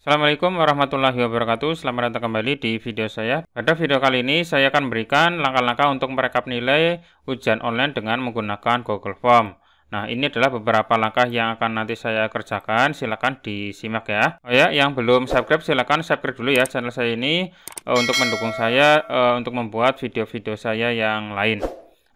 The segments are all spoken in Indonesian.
Assalamualaikum warahmatullahi wabarakatuh Selamat datang kembali di video saya Pada video kali ini saya akan berikan langkah-langkah untuk merekap nilai ujian online dengan menggunakan Google Form Nah ini adalah beberapa langkah yang akan nanti saya kerjakan Silahkan disimak ya Oh ya yang belum subscribe silahkan subscribe dulu ya channel saya ini eh, Untuk mendukung saya eh, untuk membuat video-video saya yang lain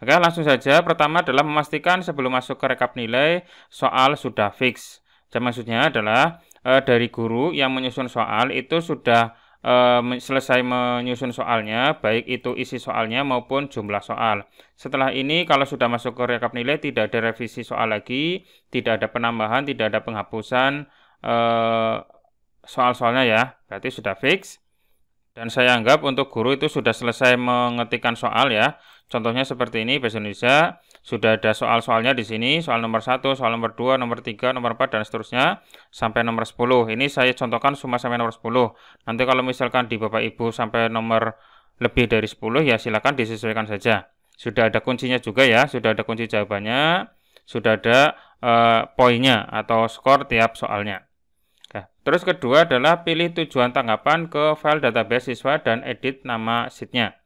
Oke langsung saja pertama adalah memastikan sebelum masuk ke rekap nilai soal sudah fix Jadi maksudnya adalah uh, dari guru yang menyusun soal itu sudah uh, selesai menyusun soalnya, baik itu isi soalnya maupun jumlah soal. Setelah ini kalau sudah masuk ke rekap nilai tidak ada revisi soal lagi, tidak ada penambahan, tidak ada penghapusan uh, soal-soalnya ya. Berarti sudah fix. Dan saya anggap untuk guru itu sudah selesai mengetikkan soal ya. Contohnya seperti ini bahasa Indonesia sudah ada soal-soalnya di sini, soal nomor 1, soal nomor 2, nomor 3, nomor 4, dan seterusnya, sampai nomor 10. Ini saya contohkan semua sampai nomor 10. Nanti kalau misalkan di Bapak Ibu sampai nomor lebih dari 10, ya silakan disesuaikan saja. Sudah ada kuncinya juga ya, sudah ada kunci jawabannya, sudah ada eh, poinnya atau skor tiap soalnya. Oke. Terus kedua adalah pilih tujuan tanggapan ke file database siswa dan edit nama sitnya.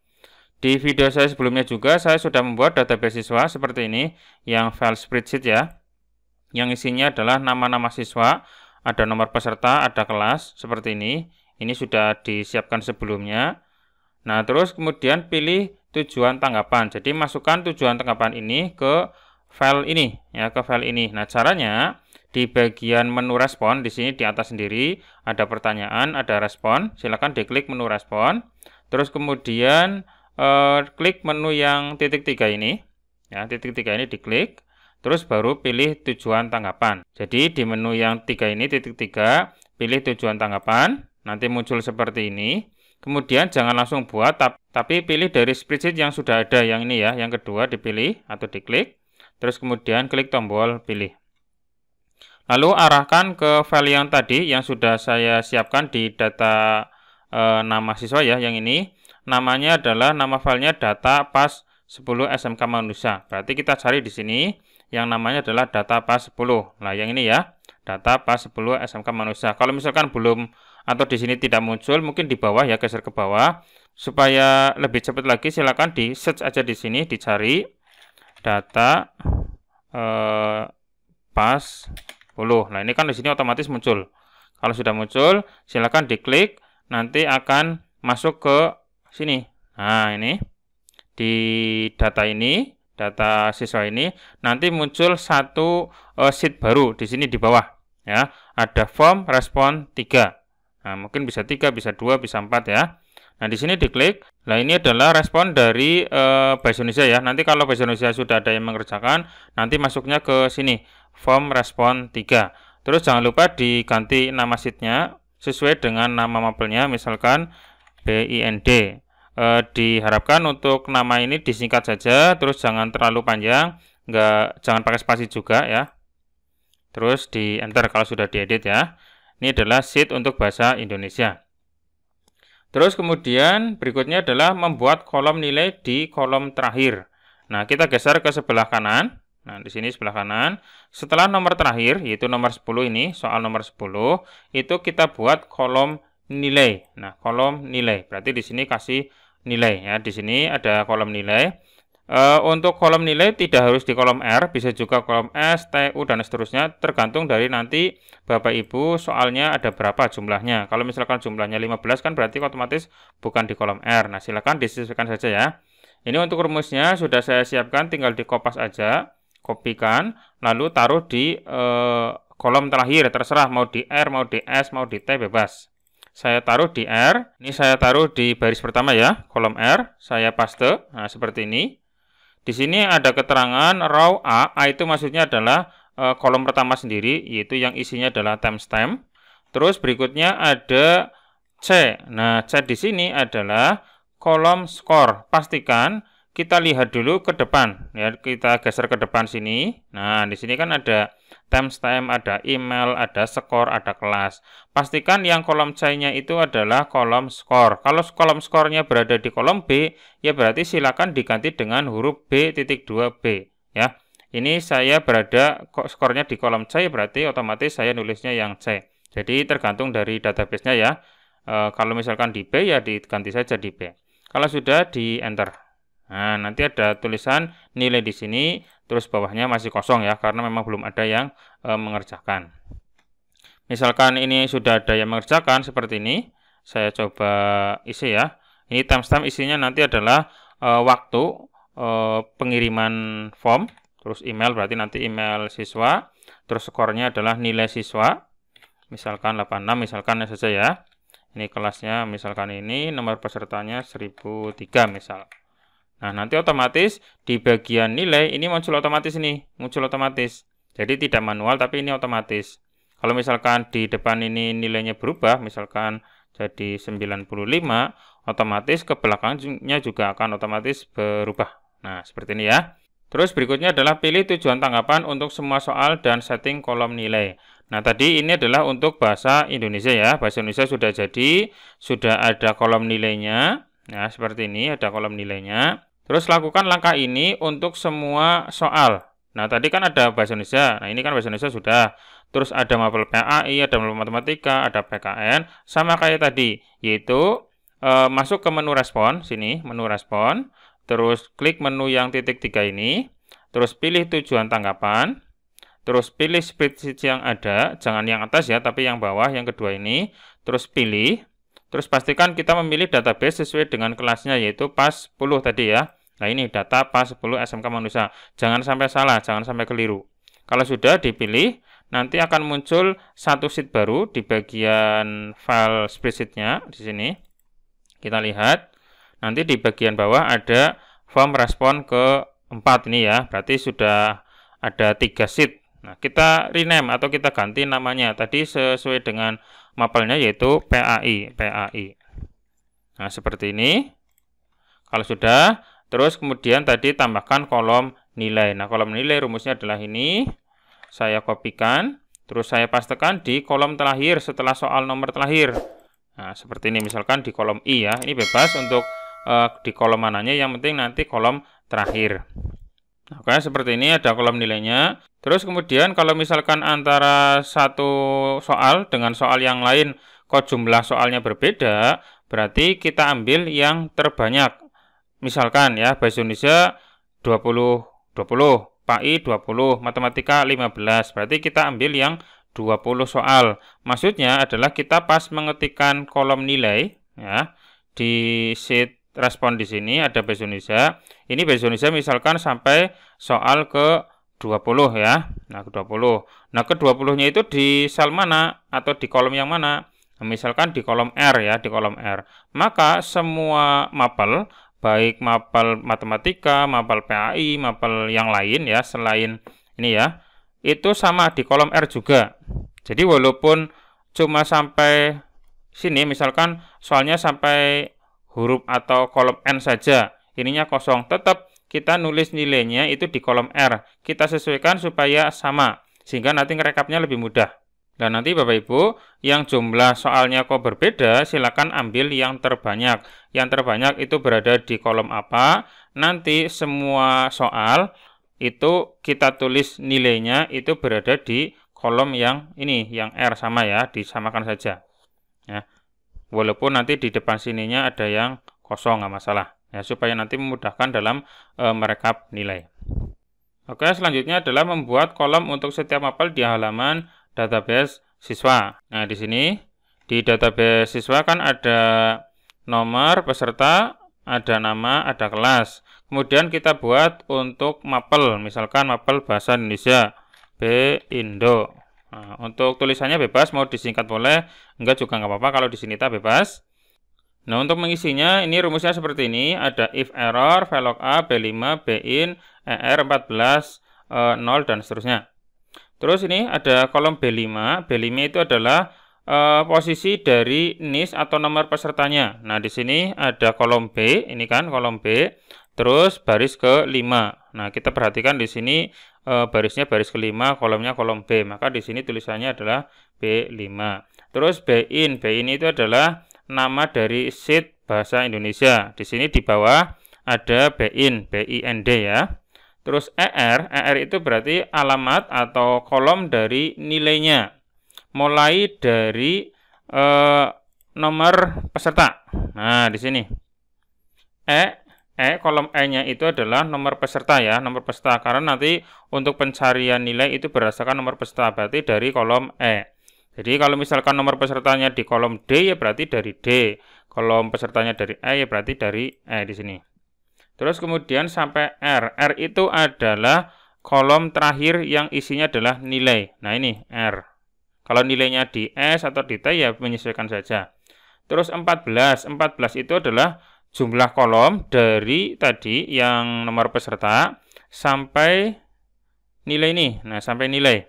Di video saya sebelumnya juga saya sudah membuat database siswa seperti ini yang file spreadsheet ya. Yang isinya adalah nama-nama siswa, ada nomor peserta, ada kelas seperti ini. Ini sudah disiapkan sebelumnya. Nah, terus kemudian pilih tujuan tanggapan. Jadi masukkan tujuan tanggapan ini ke file ini ya, ke file ini. Nah, caranya di bagian menu respon di sini di atas sendiri ada pertanyaan, ada respon. Silakan diklik menu respon. Terus kemudian eh, klik menu yang titik tiga ini. Ya, titik tiga ini diklik. Terus baru pilih tujuan tanggapan. Jadi di menu yang tiga ini, titik tiga, pilih tujuan tanggapan. Nanti muncul seperti ini. Kemudian jangan langsung buat, tapi pilih dari spreadsheet yang sudah ada, yang ini ya, yang kedua dipilih atau diklik. Terus kemudian klik tombol pilih. Lalu arahkan ke file yang tadi yang sudah saya siapkan di data e, nama siswa ya, yang ini namanya adalah nama filenya data pas 10 SMK Manusia. Berarti kita cari di sini yang namanya adalah data pas 10. Nah, yang ini ya, data pas 10 SMK Manusia. Kalau misalkan belum atau di sini tidak muncul, mungkin di bawah ya, geser ke bawah. Supaya lebih cepat lagi, silakan di search aja di sini, dicari data eh, pas 10. Nah, ini kan di sini otomatis muncul. Kalau sudah muncul, silakan diklik, nanti akan masuk ke sini. Nah, ini di data ini, data siswa ini nanti muncul satu uh, sheet baru di sini di bawah ya. Ada form respon 3. Nah, mungkin bisa 3, bisa 2, bisa 4 ya. Nah, di sini diklik. Nah, ini adalah respon dari uh, Bahasa Indonesia ya. Nanti kalau Bahasa Indonesia sudah ada yang mengerjakan, nanti masuknya ke sini, form respon 3. Terus jangan lupa diganti nama sitnya sesuai dengan nama mapelnya, misalkan BIND. E, diharapkan untuk nama ini disingkat saja, terus jangan terlalu panjang, nggak jangan pakai spasi juga ya. Terus di enter kalau sudah diedit ya. Ini adalah sheet untuk bahasa Indonesia. Terus kemudian berikutnya adalah membuat kolom nilai di kolom terakhir. Nah, kita geser ke sebelah kanan. Nah, di sini sebelah kanan. Setelah nomor terakhir, yaitu nomor 10 ini, soal nomor 10, itu kita buat kolom nilai. Nah, kolom nilai. Berarti di sini kasih nilai ya. Di sini ada kolom nilai. E, untuk kolom nilai tidak harus di kolom R, bisa juga kolom S, T, U dan seterusnya tergantung dari nanti Bapak Ibu soalnya ada berapa jumlahnya. Kalau misalkan jumlahnya 15 kan berarti otomatis bukan di kolom R. Nah, silakan disesuaikan saja ya. Ini untuk rumusnya sudah saya siapkan tinggal dikopas aja, kopikan, lalu taruh di e, kolom terakhir terserah mau di R, mau di S, mau di T bebas saya taruh di R. Ini saya taruh di baris pertama ya, kolom R. Saya paste, nah, seperti ini. Di sini ada keterangan row A. A itu maksudnya adalah eh, kolom pertama sendiri, yaitu yang isinya adalah timestamp. Terus berikutnya ada C. Nah, C di sini adalah kolom skor. Pastikan kita lihat dulu ke depan ya kita geser ke depan sini nah di sini kan ada timestamp ada email ada skor ada kelas pastikan yang kolom C nya itu adalah kolom skor kalau kolom skornya berada di kolom B ya berarti silakan diganti dengan huruf B titik 2B ya ini saya berada skornya di kolom C berarti otomatis saya nulisnya yang C jadi tergantung dari database nya ya e, kalau misalkan di B ya diganti saja di B kalau sudah di enter Nah, nanti ada tulisan nilai di sini, terus bawahnya masih kosong ya, karena memang belum ada yang e, mengerjakan. Misalkan ini sudah ada yang mengerjakan seperti ini, saya coba isi ya. Ini timestamp isinya nanti adalah e, waktu e, pengiriman form, terus email berarti nanti email siswa, terus skornya adalah nilai siswa, misalkan 86, misalkan saja ya. Ini kelasnya misalkan ini, nomor pesertanya 1003 misal. Nah, nanti otomatis di bagian nilai ini muncul otomatis ini, muncul otomatis. Jadi tidak manual tapi ini otomatis. Kalau misalkan di depan ini nilainya berubah, misalkan jadi 95, otomatis ke belakangnya juga akan otomatis berubah. Nah, seperti ini ya. Terus berikutnya adalah pilih tujuan tanggapan untuk semua soal dan setting kolom nilai. Nah, tadi ini adalah untuk bahasa Indonesia ya. Bahasa Indonesia sudah jadi, sudah ada kolom nilainya. Nah, seperti ini ada kolom nilainya. Terus lakukan langkah ini untuk semua soal. Nah, tadi kan ada bahasa Indonesia. Nah, ini kan bahasa Indonesia sudah. Terus ada mapel PAI, ada mapel matematika, ada PKN, sama kayak tadi, yaitu e, masuk ke menu respon sini, menu respon, terus klik menu yang titik tiga ini, terus pilih tujuan tanggapan, terus pilih spreadsheet yang ada, jangan yang atas ya, tapi yang bawah yang kedua ini, terus pilih, terus pastikan kita memilih database sesuai dengan kelasnya yaitu PAS 10 tadi ya. Nah ini data pas 10 SMK manusia. Jangan sampai salah, jangan sampai keliru. Kalau sudah dipilih, nanti akan muncul satu sheet baru di bagian file spreadsheetnya di sini. Kita lihat. Nanti di bagian bawah ada form respon ke 4 ini ya. Berarti sudah ada tiga sheet. Nah, kita rename atau kita ganti namanya. Tadi sesuai dengan mapelnya yaitu PAI, PAI. Nah, seperti ini. Kalau sudah, Terus kemudian tadi tambahkan kolom nilai. Nah, kolom nilai rumusnya adalah ini. Saya kopikan, terus saya pastekan di kolom terakhir setelah soal nomor terakhir. Nah, seperti ini misalkan di kolom I ya. Ini bebas untuk uh, di kolom mananya, yang penting nanti kolom terakhir. Nah, oke, seperti ini ada kolom nilainya. Terus kemudian kalau misalkan antara satu soal dengan soal yang lain kok jumlah soalnya berbeda, berarti kita ambil yang terbanyak Misalkan ya bahasa Indonesia 20 20, PAI 20, matematika 15. Berarti kita ambil yang 20 soal. Maksudnya adalah kita pas mengetikkan kolom nilai ya di sheet respon di sini ada bahasa Indonesia. Ini bahasa Indonesia misalkan sampai soal ke 20 ya. Nah, ke 20. Nah, ke 20-nya itu di sel mana atau di kolom yang mana? misalkan di kolom R ya, di kolom R. Maka semua mapel baik mapel matematika, mapel PAI, mapel yang lain ya selain ini ya. Itu sama di kolom R juga. Jadi walaupun cuma sampai sini misalkan soalnya sampai huruf atau kolom N saja, ininya kosong, tetap kita nulis nilainya itu di kolom R. Kita sesuaikan supaya sama sehingga nanti ngerekapnya lebih mudah. Dan nanti Bapak Ibu, yang jumlah soalnya kok berbeda, silakan ambil yang terbanyak. Yang terbanyak itu berada di kolom apa? Nanti semua soal itu kita tulis nilainya itu berada di kolom yang ini, yang R sama ya, disamakan saja. Ya. Walaupun nanti di depan sininya ada yang kosong, nggak masalah. Ya, supaya nanti memudahkan dalam e, merekap nilai. Oke, selanjutnya adalah membuat kolom untuk setiap mapel di halaman database siswa. Nah, di sini di database siswa kan ada nomor peserta, ada nama, ada kelas. Kemudian kita buat untuk mapel, misalkan mapel bahasa Indonesia B Indo. Nah, untuk tulisannya bebas, mau disingkat boleh, enggak juga enggak apa-apa kalau di sini tak bebas. Nah, untuk mengisinya ini rumusnya seperti ini, ada if error, vlog A, B5, Bin, ER14, 0 dan seterusnya. Terus ini ada kolom B5. B5 itu adalah e, posisi dari NIS atau nomor pesertanya. Nah, di sini ada kolom B, ini kan kolom B, terus baris ke 5. Nah, kita perhatikan di sini e, barisnya baris ke-5, kolomnya kolom B. Maka di sini tulisannya adalah B5. Terus B B BIN itu adalah nama dari sheet bahasa Indonesia. Di sini di bawah ada B B BIN, BIND ya. Terus ER, ER itu berarti alamat atau kolom dari nilainya. Mulai dari e, nomor peserta. Nah, di sini. E, E kolom E-nya itu adalah nomor peserta ya, nomor peserta. Karena nanti untuk pencarian nilai itu berdasarkan nomor peserta, berarti dari kolom E. Jadi kalau misalkan nomor pesertanya di kolom D ya berarti dari D. Kolom pesertanya dari E ya berarti dari E di sini. Terus kemudian sampai R. R itu adalah kolom terakhir yang isinya adalah nilai. Nah ini R. Kalau nilainya di S atau di T ya menyesuaikan saja. Terus 14. 14 itu adalah jumlah kolom dari tadi yang nomor peserta sampai nilai ini. Nah sampai nilai.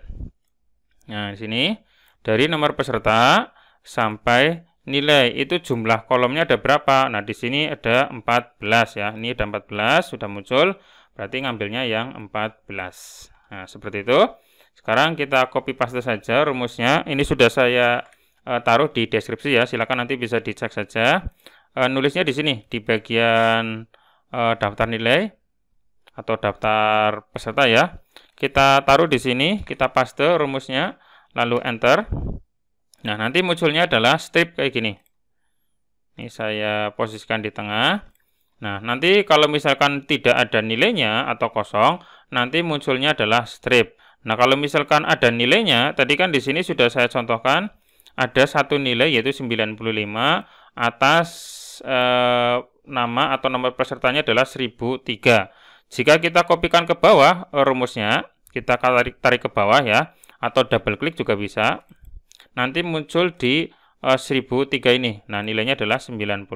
Nah di sini dari nomor peserta sampai nilai itu jumlah kolomnya ada berapa nah di sini ada 14 ya ini ada 14 sudah muncul berarti ngambilnya yang 14 nah seperti itu sekarang kita copy paste saja rumusnya ini sudah saya e, taruh di deskripsi ya silakan nanti bisa dicek saja E, nulisnya di sini di bagian e, daftar nilai atau daftar peserta ya kita taruh di sini kita paste rumusnya lalu enter Nah, nanti munculnya adalah strip kayak gini. Ini saya posisikan di tengah. Nah, nanti kalau misalkan tidak ada nilainya atau kosong, nanti munculnya adalah strip. Nah, kalau misalkan ada nilainya, tadi kan di sini sudah saya contohkan, ada satu nilai yaitu 95 atas eh, nama atau nomor pesertanya adalah 1003. Jika kita kopikan ke bawah rumusnya, kita tarik, tarik ke bawah ya, atau double klik juga bisa nanti muncul di uh, eh, 1003 ini. Nah, nilainya adalah 95.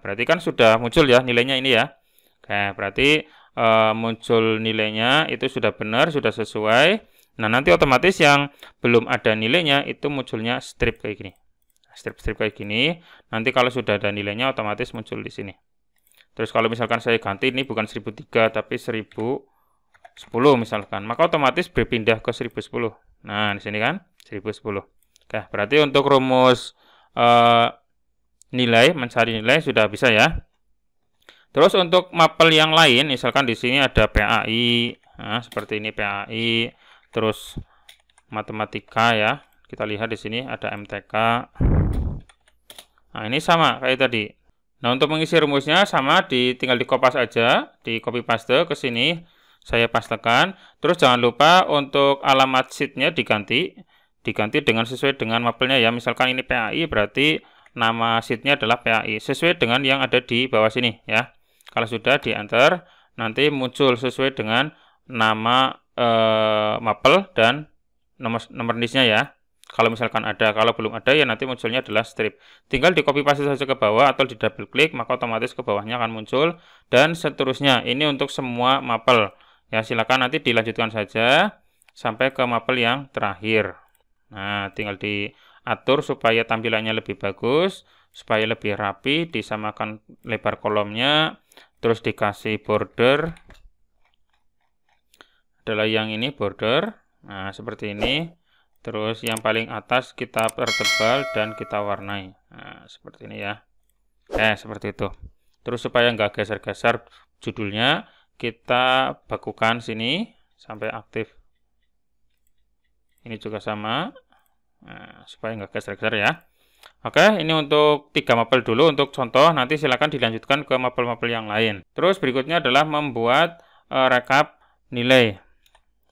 Berarti kan sudah muncul ya nilainya ini ya. Oke, berarti uh, muncul nilainya itu sudah benar, sudah sesuai. Nah, nanti otomatis yang belum ada nilainya itu munculnya strip kayak gini. Strip-strip nah, kayak gini. Nanti kalau sudah ada nilainya otomatis muncul di sini. Terus kalau misalkan saya ganti ini bukan 1003 tapi 1010 misalkan, maka otomatis berpindah ke 1010. Nah, di sini kan 1010. Oke, berarti untuk rumus uh, nilai mencari nilai sudah bisa ya. Terus untuk mapel yang lain, misalkan di sini ada PAI, nah, seperti ini PAI, terus matematika ya. Kita lihat di sini ada MTK. Nah, ini sama kayak tadi. Nah, untuk mengisi rumusnya sama, di, tinggal di kopas aja, di copy paste ke sini, saya pastekan. Terus jangan lupa untuk alamat sheetnya diganti diganti dengan sesuai dengan mapelnya ya misalkan ini PAI berarti nama sheetnya adalah PAI sesuai dengan yang ada di bawah sini ya kalau sudah di enter nanti muncul sesuai dengan nama eh, mapel dan nomor nomor listnya ya kalau misalkan ada, kalau belum ada ya nanti munculnya adalah strip. Tinggal di copy paste saja ke bawah atau di double klik maka otomatis ke bawahnya akan muncul dan seterusnya. Ini untuk semua mapel. Ya silakan nanti dilanjutkan saja sampai ke mapel yang terakhir. Nah, tinggal diatur supaya tampilannya lebih bagus, supaya lebih rapi, disamakan lebar kolomnya, terus dikasih border. Adalah yang ini border. Nah, seperti ini. Terus yang paling atas kita pertebal dan kita warnai. Nah, seperti ini ya. Eh, seperti itu. Terus supaya nggak geser-geser judulnya, kita bekukan sini sampai aktif. Ini juga sama. Nah, supaya nggak geser-geser ya. Oke, ini untuk tiga mapel dulu untuk contoh. Nanti silahkan dilanjutkan ke mapel-mapel yang lain. Terus berikutnya adalah membuat uh, rekap nilai.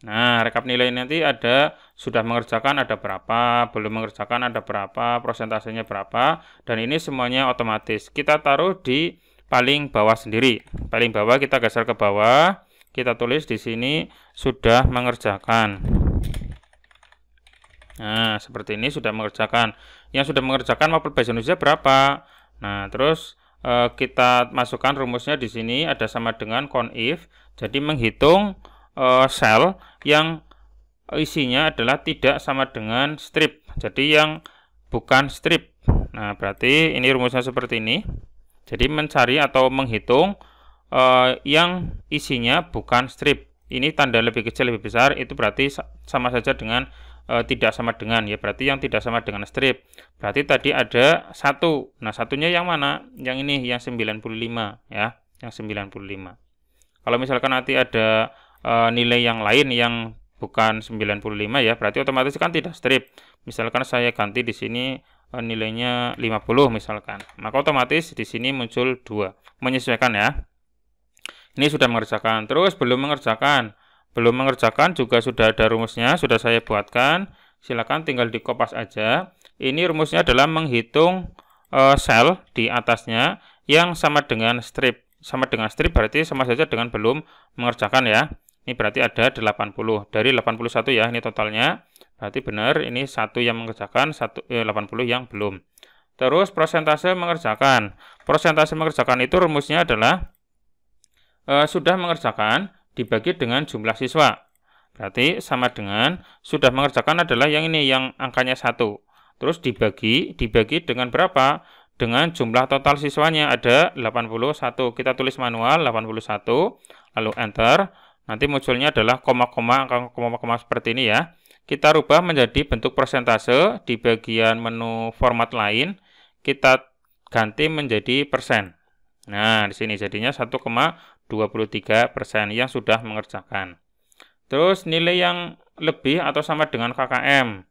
Nah, rekap nilai nanti ada sudah mengerjakan ada berapa, belum mengerjakan ada berapa, persentasenya berapa, dan ini semuanya otomatis. Kita taruh di paling bawah sendiri. Paling bawah kita geser ke bawah, kita tulis di sini sudah mengerjakan. Nah, seperti ini sudah mengerjakan. Yang sudah mengerjakan mapel bahasa Indonesia berapa? Nah, terus eh, kita masukkan rumusnya di sini ada sama dengan if. Jadi menghitung eh, sel yang isinya adalah tidak sama dengan strip. Jadi yang bukan strip. Nah, berarti ini rumusnya seperti ini. Jadi mencari atau menghitung eh, yang isinya bukan strip. Ini tanda lebih kecil lebih besar itu berarti sama saja dengan e, tidak sama dengan ya berarti yang tidak sama dengan strip berarti tadi ada satu nah satunya yang mana yang ini yang 95 ya yang 95 kalau misalkan nanti ada e, nilai yang lain yang bukan 95 ya berarti otomatis kan tidak strip misalkan saya ganti di sini e, nilainya 50 misalkan maka otomatis di sini muncul dua menyesuaikan ya ini sudah mengerjakan terus belum mengerjakan belum mengerjakan juga sudah ada rumusnya, sudah saya buatkan. Silakan tinggal dikopas aja. Ini rumusnya adalah menghitung eh, sel di atasnya yang sama dengan strip. Sama dengan strip berarti sama saja dengan belum mengerjakan ya. Ini berarti ada 80. Dari 81 ya ini totalnya. Berarti benar ini satu yang mengerjakan, satu eh, 80 yang belum. Terus persentase mengerjakan. Persentase mengerjakan itu rumusnya adalah eh, sudah mengerjakan dibagi dengan jumlah siswa. Berarti sama dengan sudah mengerjakan adalah yang ini yang angkanya satu. Terus dibagi, dibagi dengan berapa? Dengan jumlah total siswanya ada 81. Kita tulis manual 81, lalu enter. Nanti munculnya adalah koma-koma, angka koma-koma seperti ini ya. Kita rubah menjadi bentuk persentase di bagian menu format lain. Kita ganti menjadi persen. Nah, di sini jadinya 1,23 persen yang sudah mengerjakan. Terus nilai yang lebih atau sama dengan KKM.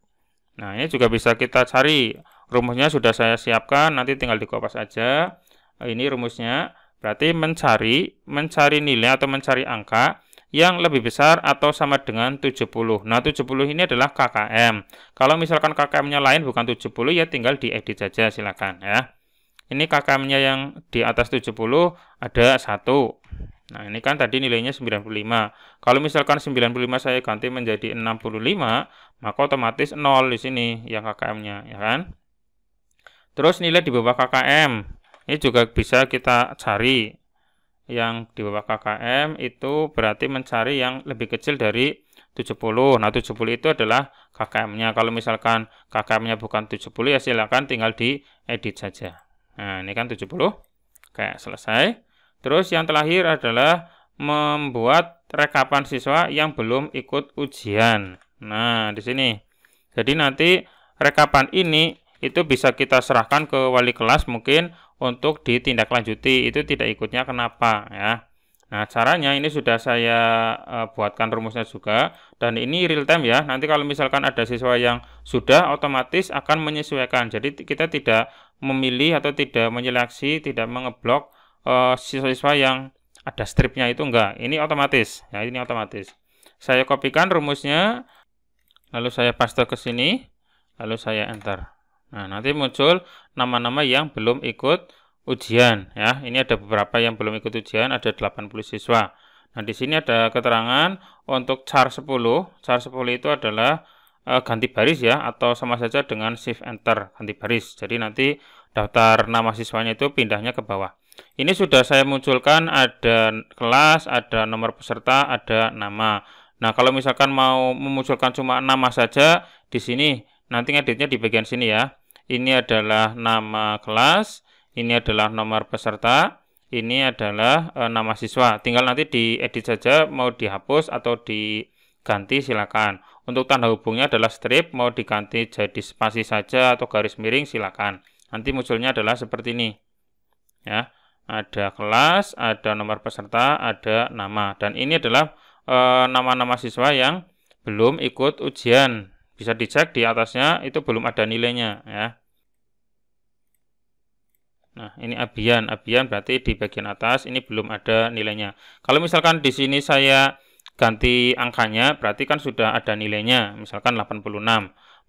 Nah, ini juga bisa kita cari. Rumusnya sudah saya siapkan, nanti tinggal dikopas aja. Ini rumusnya, berarti mencari mencari nilai atau mencari angka yang lebih besar atau sama dengan 70. Nah, 70 ini adalah KKM. Kalau misalkan KKM-nya lain bukan 70, ya tinggal diedit saja silakan ya. Ini KKM-nya yang di atas 70 ada 1. Nah, ini kan tadi nilainya 95. Kalau misalkan 95 saya ganti menjadi 65, maka otomatis 0 di sini yang KKM-nya, ya kan? Terus nilai di bawah KKM. Ini juga bisa kita cari. Yang di bawah KKM itu berarti mencari yang lebih kecil dari 70. Nah, 70 itu adalah KKM-nya. Kalau misalkan KKM-nya bukan 70 ya silakan tinggal di edit saja. Nah, ini kan 70. kayak selesai. Terus yang terakhir adalah membuat rekapan siswa yang belum ikut ujian. Nah, di sini. Jadi nanti rekapan ini itu bisa kita serahkan ke wali kelas mungkin untuk ditindaklanjuti. Itu tidak ikutnya kenapa ya. Nah, caranya ini sudah saya uh, buatkan rumusnya juga dan ini real time ya. Nanti kalau misalkan ada siswa yang sudah otomatis akan menyesuaikan. Jadi kita tidak memilih atau tidak menyeleksi, tidak mengeblok siswa eh, siswa-siswa yang ada stripnya itu enggak. Ini otomatis. Ya, ini otomatis. Saya kopikan rumusnya lalu saya paste ke sini lalu saya enter. Nah, nanti muncul nama-nama yang belum ikut ujian ya. Ini ada beberapa yang belum ikut ujian, ada 80 siswa. Nah, di sini ada keterangan untuk char 10. Char 10 itu adalah e, ganti baris ya atau sama saja dengan shift enter ganti baris. Jadi nanti daftar nama siswanya itu pindahnya ke bawah. Ini sudah saya munculkan ada kelas, ada nomor peserta, ada nama. Nah, kalau misalkan mau memunculkan cuma nama saja di sini, nanti editnya di bagian sini ya. Ini adalah nama kelas, ini adalah nomor peserta, ini adalah e, nama siswa. Tinggal nanti diedit saja, mau dihapus atau diganti silakan. Untuk tanda hubungnya adalah strip, mau diganti jadi spasi saja atau garis miring silakan. Nanti munculnya adalah seperti ini. Ya, ada kelas, ada nomor peserta, ada nama. Dan ini adalah eh, nama-nama e, siswa yang belum ikut ujian. Bisa dicek di atasnya itu belum ada nilainya ya. Nah, ini abian. Abian berarti di bagian atas ini belum ada nilainya. Kalau misalkan di sini saya ganti angkanya, berarti kan sudah ada nilainya, misalkan 86.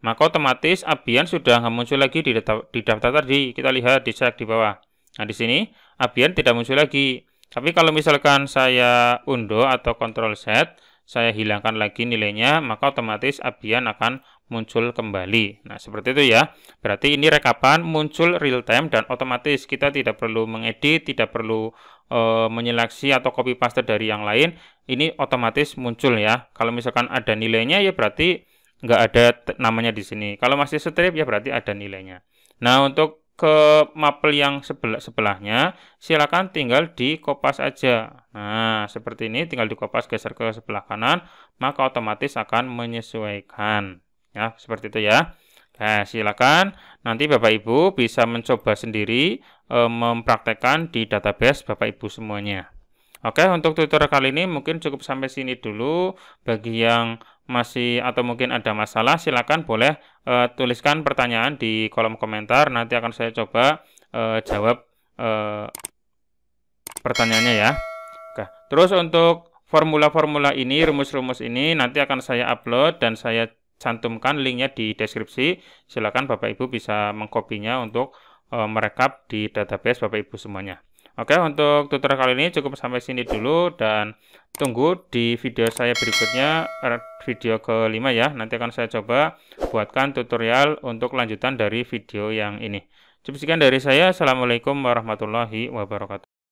Maka otomatis abian sudah nggak muncul lagi di daftar, di daftar tadi. Kita lihat di cek di bawah. Nah, di sini abian tidak muncul lagi. Tapi kalau misalkan saya undo atau control set, saya hilangkan lagi nilainya, maka otomatis abian akan muncul kembali. Nah, seperti itu ya. Berarti ini rekapan muncul real time dan otomatis kita tidak perlu mengedit, tidak perlu e, menyeleksi atau copy paste dari yang lain. Ini otomatis muncul ya. Kalau misalkan ada nilainya ya berarti nggak ada namanya di sini. Kalau masih strip ya berarti ada nilainya. Nah, untuk ke mapel yang sebelah sebelahnya silakan tinggal di kopas aja nah seperti ini tinggal di kopas geser ke sebelah kanan maka otomatis akan menyesuaikan Ya, seperti itu ya. Nah, silakan nanti Bapak Ibu bisa mencoba sendiri e, mempraktekkan di database Bapak Ibu semuanya. Oke, untuk tutorial kali ini mungkin cukup sampai sini dulu. Bagi yang masih atau mungkin ada masalah, silakan boleh e, tuliskan pertanyaan di kolom komentar. Nanti akan saya coba e, jawab e, pertanyaannya ya. Oke, terus untuk formula-formula ini, rumus-rumus ini nanti akan saya upload dan saya cantumkan linknya di deskripsi. Silakan Bapak Ibu bisa mengkopinya untuk e, merekap di database Bapak Ibu semuanya. Oke, untuk tutorial kali ini cukup sampai sini dulu dan tunggu di video saya berikutnya, er, video kelima ya. Nanti akan saya coba buatkan tutorial untuk lanjutan dari video yang ini. Cukup sekian dari saya. Assalamualaikum warahmatullahi wabarakatuh.